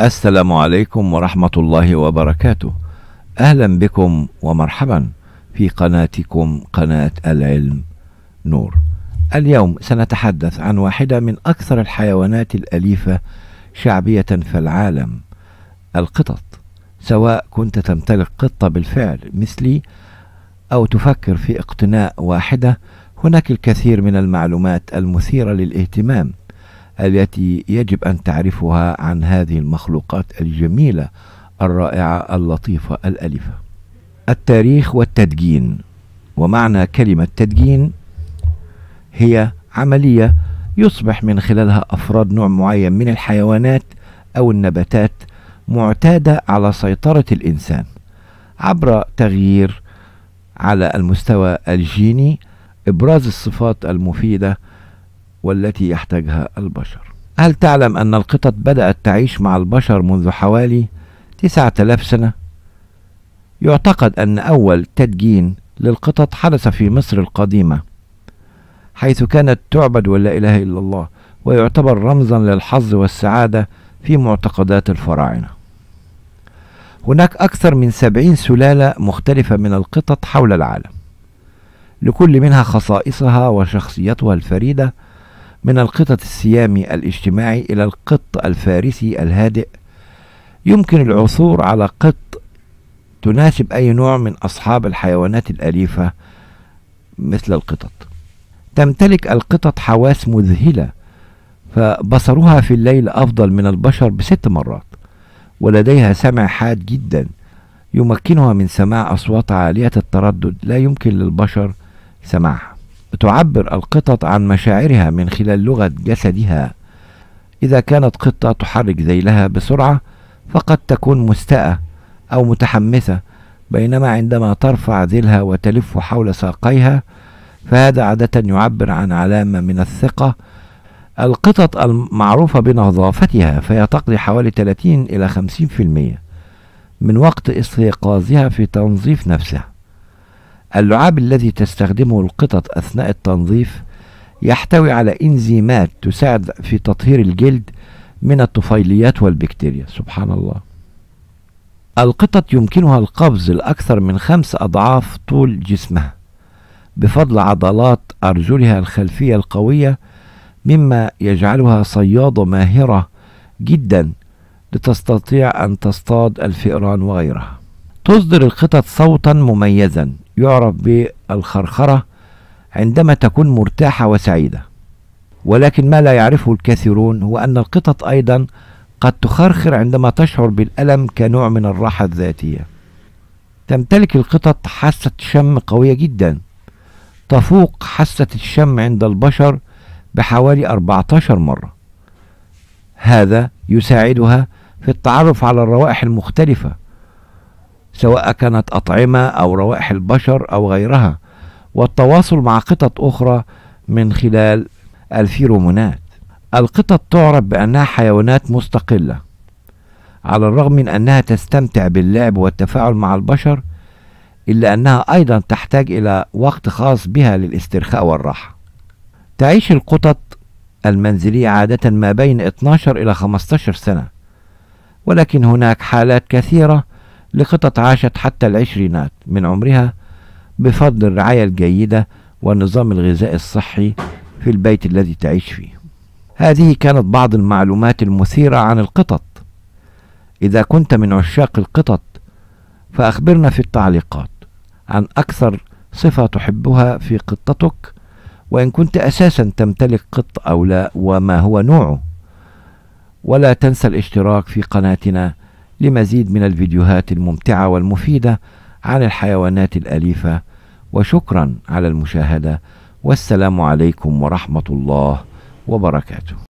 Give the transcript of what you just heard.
السلام عليكم ورحمة الله وبركاته أهلا بكم ومرحبا في قناتكم قناة العلم نور اليوم سنتحدث عن واحدة من أكثر الحيوانات الأليفة شعبية في العالم القطط سواء كنت تمتلك قطة بالفعل مثلي أو تفكر في اقتناء واحدة هناك الكثير من المعلومات المثيرة للاهتمام التي يجب أن تعرفها عن هذه المخلوقات الجميلة الرائعة اللطيفة الأليفة التاريخ والتدجين ومعنى كلمة تدجين هي عملية يصبح من خلالها أفراد نوع معين من الحيوانات أو النباتات معتادة على سيطرة الإنسان عبر تغيير على المستوى الجيني إبراز الصفات المفيدة والتي يحتاجها البشر هل تعلم أن القطط بدأت تعيش مع البشر منذ حوالي 9000 سنة؟ يعتقد أن أول تدجين للقطط حدث في مصر القديمة حيث كانت تعبد ولا إله إلا الله ويعتبر رمزا للحظ والسعادة في معتقدات الفراعنة هناك أكثر من سبعين سلالة مختلفة من القطط حول العالم لكل منها خصائصها وشخصيتها الفريدة من القطط السيامي الاجتماعي إلى القط الفارسي الهادئ يمكن العثور على قط تناسب أي نوع من أصحاب الحيوانات الأليفة مثل القطط تمتلك القطط حواس مذهلة فبصرها في الليل أفضل من البشر بست مرات ولديها سمع حاد جدا يمكنها من سماع أصوات عالية التردد لا يمكن للبشر سماعها تعبر القطط عن مشاعرها من خلال لغة جسدها إذا كانت قطة تحرك ذيلها بسرعة فقد تكون مستاءة أو متحمسة بينما عندما ترفع ذيلها وتلف حول ساقيها فهذا عادة يعبر عن علامة من الثقة القطط المعروفة بنظافتها فهي تقضي حوالي 30 إلى 50% من وقت استيقاظها في تنظيف نفسها اللعاب الذي تستخدمه القطط أثناء التنظيف يحتوي على إنزيمات تساعد في تطهير الجلد من الطفيليات والبكتيريا سبحان الله القطط يمكنها القفز لأكثر من خمس أضعاف طول جسمها بفضل عضلات أرجلها الخلفية القوية مما يجعلها صيادة ماهرة جدا لتستطيع أن تصطاد الفئران وغيرها تصدر القطط صوتا مميزا يعرف بالخرخرة عندما تكون مرتاحة وسعيدة ولكن ما لا يعرفه الكثيرون هو أن القطط أيضا قد تخرخر عندما تشعر بالألم كنوع من الراحة الذاتية تمتلك القطط حاسة شم قوية جدا تفوق حاسة الشم عند البشر بحوالي 14 مرة هذا يساعدها في التعرف على الروائح المختلفة سواء كانت أطعمة أو روائح البشر أو غيرها والتواصل مع قطط أخرى من خلال الفيرومونات القطط تعرف بأنها حيوانات مستقلة على الرغم من أنها تستمتع باللعب والتفاعل مع البشر إلا أنها أيضا تحتاج إلى وقت خاص بها للاسترخاء والراحة تعيش القطط المنزلية عادة ما بين 12 إلى 15 سنة ولكن هناك حالات كثيرة لقطط عاشت حتى العشرينات من عمرها بفضل الرعاية الجيدة والنظام الغذائي الصحي في البيت الذي تعيش فيه هذه كانت بعض المعلومات المثيرة عن القطط إذا كنت من عشاق القطط فأخبرنا في التعليقات عن أكثر صفة تحبها في قطتك وإن كنت أساسا تمتلك قط أو لا وما هو نوعه ولا تنسى الاشتراك في قناتنا لمزيد من الفيديوهات الممتعة والمفيدة عن الحيوانات الأليفة وشكرا على المشاهدة والسلام عليكم ورحمة الله وبركاته